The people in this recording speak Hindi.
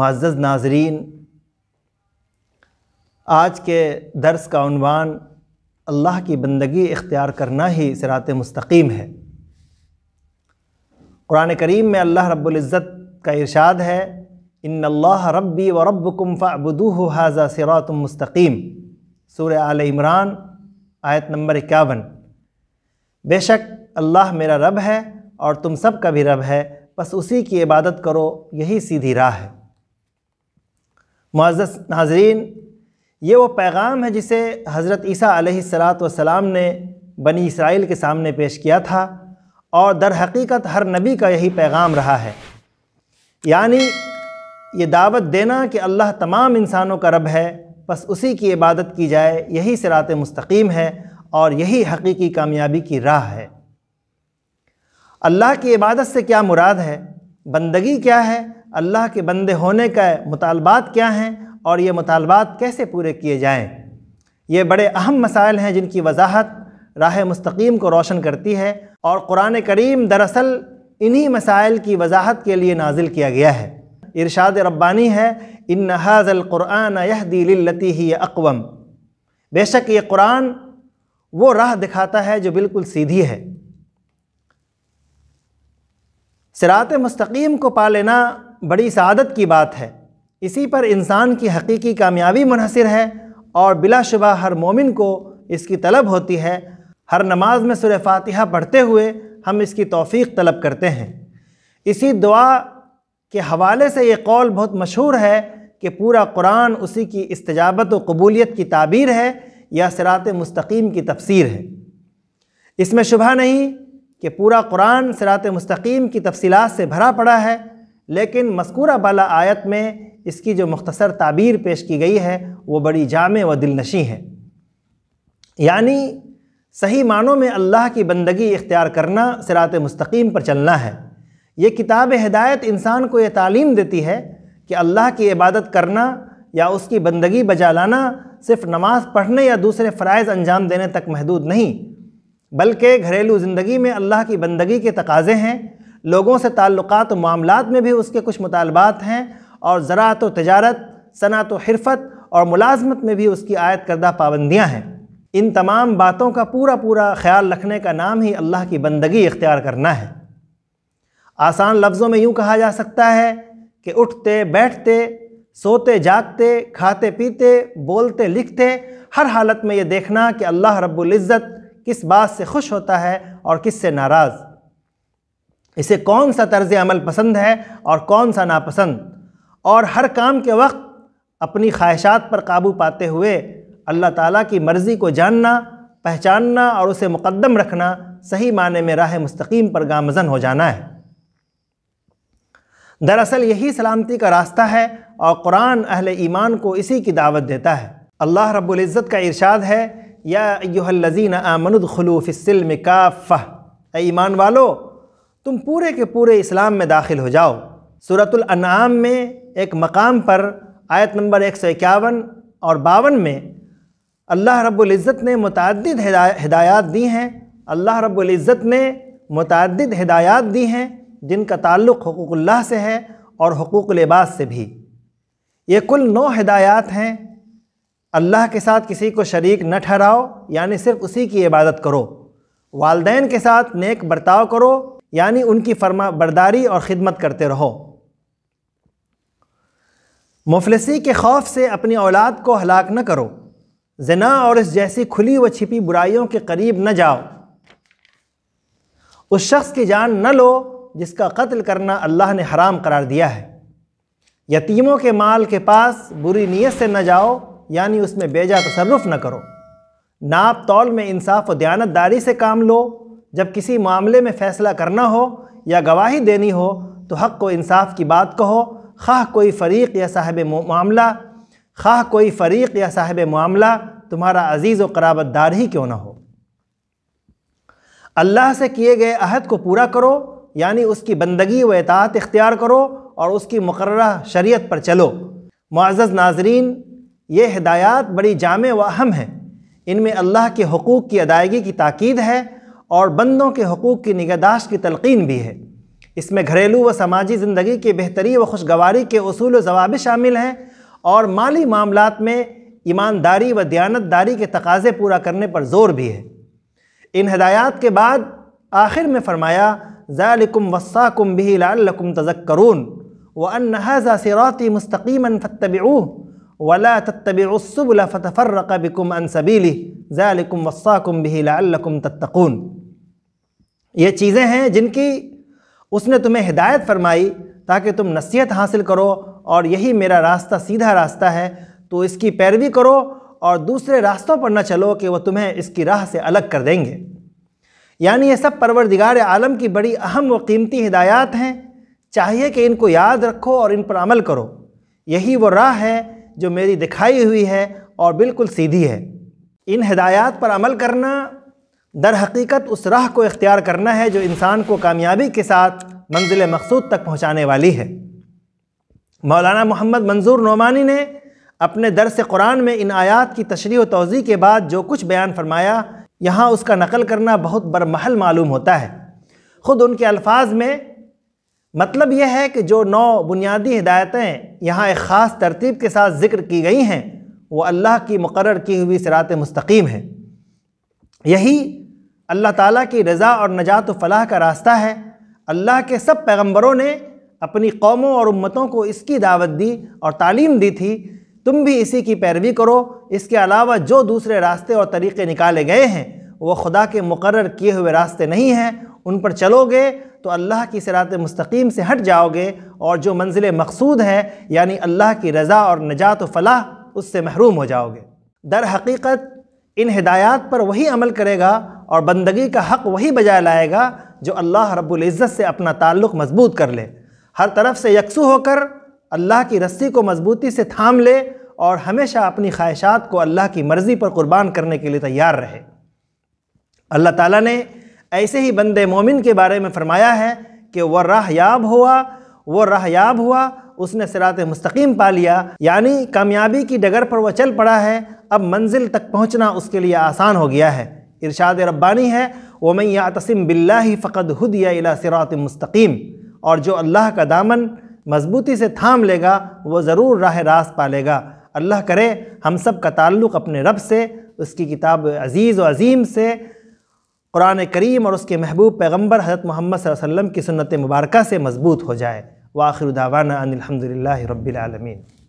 मुआज़ नाजरीन आज के दर्स का अनवान अल्लाह की बंदगी इख्तियार करना ही सरात मुस्तकीम है क़ुरान करीम में अल्लाह रब्ज़त का इरशाद है इन अल्लाह रब्बी व रब्बुकुम फ़ाबुदूह हाजा सिरात मुस्तकीम सूर आल इमरान आयत नंबर इक्यावन बेशक अल्लाह मेरा रब है और तुम सब का भी रब है बस उसी की इबादत करो यही सीधी राह है मज़्ज़ नाजरीन ये वो पैगाम है जिसे हज़रत ईसा सलाम ने बनी इसराइल के सामने पेश किया था और दर हकीकत हर नबी का यही पैगाम रहा है यानी ये दावत देना कि अल्लाह तमाम इंसानों का रब है बस उसी की इबादत की जाए यही सिरात मुस्तकीम है और यही हकीकी कामयाबी की राह है अल्लाह की इबादत से क्या मुराद है बंदगी क्या है अल्लाह के बंदे होने का मुतालबात क्या हैं और ये मुतालबात कैसे पूरे किए जाएँ ये बड़े अहम मसाइल हैं जिनकी वजाहत राह मुस्तकीम को रोशन करती है और क़ुरान करीम दरअसल इन्हीं मसाइल की वजाहत के लिए नाजिल किया गया है इरशाद रब्बानी है इन नहाज़लक़ुरान यह दिलती ही अकवम बेशक ये कुरान वो राह दिखाता है जो बिल्कुल सीधी है सिरात मस्तकीम को पा लेना बड़ी सदत की बात है इसी पर इंसान की हकीकी कामयाबी मुनहसर है और बिलाशुबा हर मोमिन को इसकी तलब होती है हर नमाज में सुर फातिहा पढ़ते हुए हम इसकी तोफ़ी तलब करते हैं इसी दुआ के हवाले से ये कौल बहुत मशहूर है कि पूरा कुरान उसी की इस्तजाबत व कबूलियत की ताबीर है या सरात मस्तकीम की तफसीर है इसमें शुभ नहीं कि पूरा कुरान सरात मस्तकीम की तफसीत से भरा पड़ा है लेकिन मस्कूरा बाला आयत में इसकी जो मुख्तसर ताबीर पेश की गई है वो बड़ी जाम व दिलनशी है यानी सही मानों में अल्लाह की बंदगी इख्तियार करना सिरात मस्तकीम पर चलना है ये किताब हिदायत इंसान को ये तालीम देती है कि अल्लाह की इबादत करना या उसकी बंदगी बजा लाना सिर्फ नमाज पढ़ने या दूसरे फ़रज़ अंजाम देने तक महदूद नहीं बल्कि घरेलू ज़िंदगी में अल्लाह की बंदगी के तकाज़े हैं लोगों से ताल्लुकात मामलों में भी उसके कुछ मुतालबात हैं और ज़रात तजारत सनात हरफत और मुलाजमत में भी उसकी आयत करदा पाबंदियाँ हैं इन तमाम बातों का पूरा पूरा ख्याल रखने का नाम ही अल्लाह की बंदगी इख्तियार करना है आसान लफ्ज़ों में यूँ कहा जा सकता है कि उठते बैठते सोते जागते खाते पीते बोलते लिखते हर हालत में ये देखना कि अल्लाह रब्बुल इज़्ज़त किस बात से खुश होता है और किस से नाराज़ इसे कौन सा तर्ज अमल पसंद है और कौन सा नापसंद और हर काम के वक्त अपनी ख्वाहिशात पर काबू पाते हुए अल्लाह ताला की मर्ज़ी को जानना पहचानना और उसे मुकदम रखना सही माने में राह मुस्तकीम पर गामजन हो जाना है दरअसल यही सलामती का रास्ता है और कुरान अहल ईमान को इसी की दावत देता है अल्लाह रबुल्ज़त का इरशाद है या युहलजीन आमनुद खलूफ़िलम काफ़ ईमान वालों तुम पूरे के पूरे इस्लाम में दाखिल हो जाओ सूरतुल अनाम में एक मकाम पर आयत नंबर एक सौ इक्यावन और बावन में अल्लाह रब्बुल इज़्ज़त ने मुतद हिदायत दी हैं अल्लाह रब्बुल इज़्ज़त ने मुतद हिदायत दी हैं जिनका ताल्लुक़ हकूक़ल्ला से है और हकूक़ लिबास से भी ये कुल नौ हिदायत हैं अल्लाह के साथ किसी को शरीक न ठहराओ यानी सिर्फ उसी की इबादत करो वालदे के साथ नेक बर्ताव करो यानी उनकी फरमा बरदारी और ख़िदमत करते रहो मुफलसी के खौफ से अपनी औलाद को हलाक न करो जना और इस जैसी खुली व छिपी बुराइयों के करीब न जाओ उस शख्स की जान न लो जिसका कत्ल करना अल्लाह ने हराम करार दिया है यतीमों के माल के पास बुरी नीयत से न जाओ यानी उसमें बेजा तसरफ न करो नाप तौल में इंसाफ व दयानतदारी से काम लो जब किसी मामले में फ़ैसला करना हो या गवाही देनी हो तो हक़ को इंसाफ की बात कहो खा कोई फ़रीक़ या साहब मामला खा कोई फ़रीक़ या साहब मामला तुम्हारा अजीज़ व कराबतदार ही क्यों ना हो अल्लाह से किए गए अहद को पूरा करो यानी उसकी बंदगी व एतात इख्तियार करो और उसकी मुकर शरीत पर चलो मज़ज़ नाजरीन ये हिदायत बड़ी जाम व अहम है इनमें अल्लाह के हकूक़ की अदायगी की ताक़ीद है और बंदों के हकूक़ की निगहदाश्त की तलकिन भी है इसमें घरेलू व समाजी ज़िंदगी की बेहतरी व खुशगवारी के असूल जवाब शामिल हैं और माली मामलों में ईमानदारी व दयानतदारी के तकाजे पूरा करने पर ज़ोर भी है इन हदायत के बाद आखिर में फरमाया ज़ालकुम वसाकुम भी लालकुम तजक्रून व अनहज़ा सिराती मुस्तकीमन फ़तबू वला तत्तबसबला फ़तफ़र बिकुम अनसबीली ज़ालकुम वसाकुम भी लालकुम तत्तकून ये चीज़ें हैं जिनकी उसने तुम्हें हिदायत फरमाई ताकि तुम नसीहत हासिल करो और यही मेरा रास्ता सीधा रास्ता है तो इसकी पैरवी करो और दूसरे रास्तों पर न चलो कि वह तुम्हें इसकी राह से अलग कर देंगे यानी ये सब परवरदिगार आलम की बड़ी अहम व कीमती हिदायत हैं चाहिए कि इनको याद रखो और इन पर अमल करो यही वो राह है जो मेरी दिखाई हुई है और बिल्कुल सीधी है इन हिदायत पर अमल करना दर हकीकत उस राह को इख्तियार करना है जो इंसान को कामयाबी के साथ मंजिल मकसूद तक पहुँचाने वाली है मौलाना मोहम्मद मंजूर नोमानी ने अपने दरस कुरान में इन आयात की तशरी व तोज़ी के बाद जो कुछ बयान फरमाया यहाँ उसका नकल करना बहुत बरमहल मालूम होता है ख़ुद उनके अल्फाज में मतलब यह है कि जो नौ बुनियादी हिदायतें यहाँ एक ख़ास तरतीब के साथ ज़िक्र की गई हैं वो अल्लाह की मुकर की हुई सरात मस्तकीम है यही अल्लाह ताला की रज़ा और नजात फ़लाह का रास्ता है अल्लाह के सब पैगंबरों ने अपनी कौमों और उम्मतों को इसकी दावत दी और तालीम दी थी तुम भी इसी की पैरवी करो इसके अलावा जो दूसरे रास्ते और तरीक़े निकाले गए हैं वो खुदा के मुकर किए हुए रास्ते नहीं हैं उन पर चलोगे तो अल्लाह की सरात मस्तकीम से हट जाओगे और जो मंजिल मकसूद है यानी अल्लाह की रज़ा और नजात फ़लाह उससे महरूम हो जाओगे दर हकीकत इन हिदायत पर वही अमल करेगा और बंदगी का हक़ वही बजाय लाएगा जो अल्लाह रबुल्ज़त से अपना ताल्लुक़ मजबूत कर ले हर तरफ से यकसू होकर अल्लाह की रस्सी को मजबूती से थाम ले और हमेशा अपनी ख्वाहिशात को अल्लाह की मर्ज़ी पर कुर्बान करने के लिए तैयार रहे अल्लाह ताला ने ऐसे ही बंदे मोमिन के बारे में फ़रमाया है कि वह राह याब हुआ वह राह याब हुआ उसने सिरात मुस्तकीम पा लिया यानी कामयाबी की डगर पर वह चल पड़ा है अब मंजिल तक पहुँचना उसके लिए आसान हो गया है इरशाद रब्बानी है वमन या तसिम बिल्ला फ़कद हदिया अला सिरात मुस्तकीम और जो अल्लाह का दामन मजबूती से थाम लेगा वो ज़रूर राह रास पालेगा अल्लाह करे हम सब का ताल्लुक़ अपने रब से उसकी किताब अज़ीज़ व अज़ीम से कुरान करीम और उसके महबूब पैगम्बर हज़रत मोहम्मद वसम की सुनत मुबारक से मजबूत हो जाए वाखिर दावाना अनिलहमदिल्ला रबीआलमीन